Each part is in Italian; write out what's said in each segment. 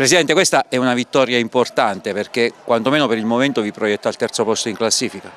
Presidente, questa è una vittoria importante perché quantomeno per il momento vi proietta al terzo posto in classifica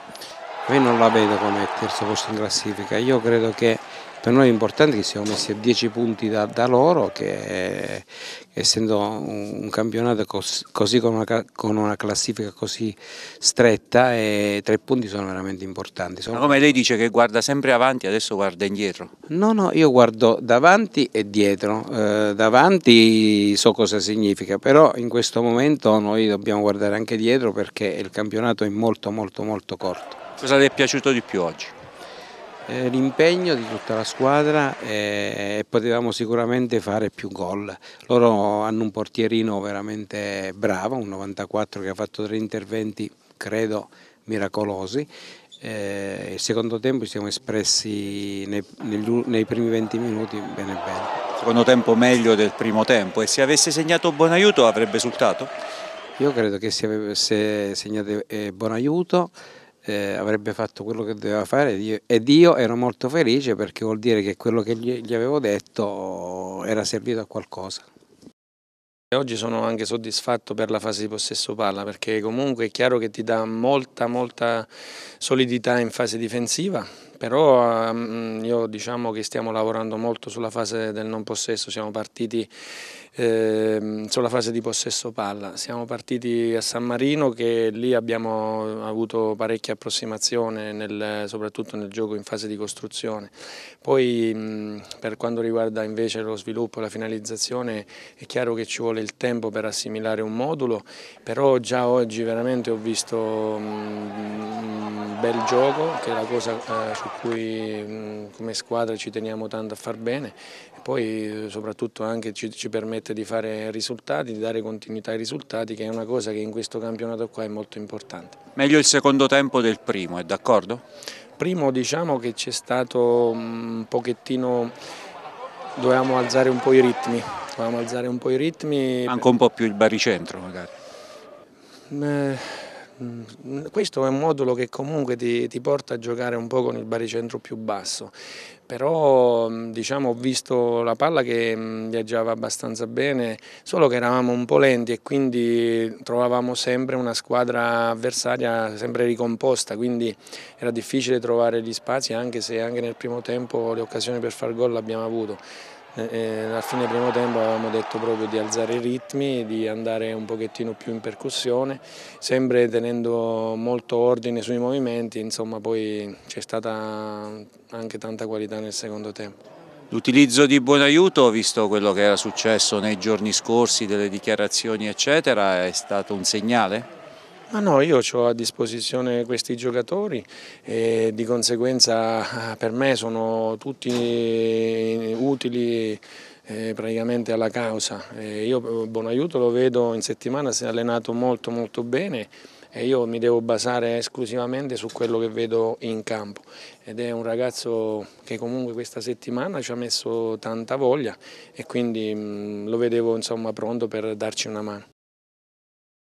io non la vedo come terzo posto in classifica io credo che per noi è importante che siamo messi a 10 punti da, da loro che essendo un, campionato così con una, con una, classifica così stretta e tre punti sono veramente importanti sono... come lei dice che guarda sempre avanti adesso guarda indietro no no io guardo davanti e dietro eh, davanti so cosa significa però in questo momento noi dobbiamo guardare anche dietro perché il campionato è molto molto molto corto Cosa ti è piaciuto di più oggi? Eh, l'impegno di tutta la squadra eh, e potevamo sicuramente fare più gol. Loro hanno un portierino veramente bravo, un 94 che ha fatto tre interventi, credo, miracolosi. Eh, il secondo tempo ci siamo espressi nei, nei, nei, primi 20 minuti bene bene. Secondo tempo meglio del primo tempo e se avesse segnato buon aiuto avrebbe risultato? Io credo che se avesse segnato eh, buon aiuto eh, avrebbe fatto quello che doveva fare ed io ero molto felice perché vuol dire che quello che gli, avevo detto era servito a qualcosa. Oggi sono anche soddisfatto per la fase di possesso palla perché comunque è chiaro che ti dà molta molta solidità in fase difensiva però ehm, io diciamo che stiamo lavorando molto sulla fase del non possesso, siamo partiti eh, sulla fase di possesso palla, siamo partiti a San Marino che lì abbiamo avuto parecchia approssimazione nel, soprattutto nel gioco in fase di costruzione, poi per quanto riguarda invece lo sviluppo e la finalizzazione è chiaro che ci vuole il tempo per assimilare un modulo, però già oggi veramente ho visto un bel gioco che è la cosa eh, su cui mm, come squadra ci teniamo tanto a far bene e poi eh, soprattutto anche ci, ci permette di fare risultati, di dare continuità ai risultati che è una cosa che in questo campionato qua è molto importante. Meglio il secondo tempo del primo, è d'accordo? Primo diciamo che c'è stato mm, un pochettino, dovevamo alzare un po' i ritmi, dovevamo alzare un po' i ritmi. Anche un po' più il baricentro magari. Eh Mm, questo è un modulo che comunque ti, ti, porta a giocare un po' con il baricentro più basso, però mm, diciamo, ho visto la palla che mm, viaggiava abbastanza bene, solo che eravamo un po' lenti e quindi trovavamo sempre una squadra avversaria sempre ricomposta, quindi era difficile trovare gli spazi anche se anche nel primo tempo le occasioni per far gol l'abbiamo avuto. Eh, eh, alla fine primo tempo avevamo detto proprio di alzare i ritmi, di andare un pochettino più in percussione, sempre tenendo molto ordine sui movimenti, insomma poi c'è stata anche tanta qualità nel secondo tempo. L'utilizzo di buon aiuto, visto quello che era successo nei giorni scorsi, delle dichiarazioni eccetera, è stato un segnale? Ma no, io ho a disposizione questi giocatori e di conseguenza eh, per me sono tutti eh, utili eh, praticamente alla causa. io Bonaiuto lo vedo in settimana, si è allenato molto molto bene e io mi devo basare esclusivamente su quello che vedo in campo ed è un ragazzo che comunque questa settimana ci ha messo tanta voglia e quindi mm, lo vedevo insomma pronto per darci una mano.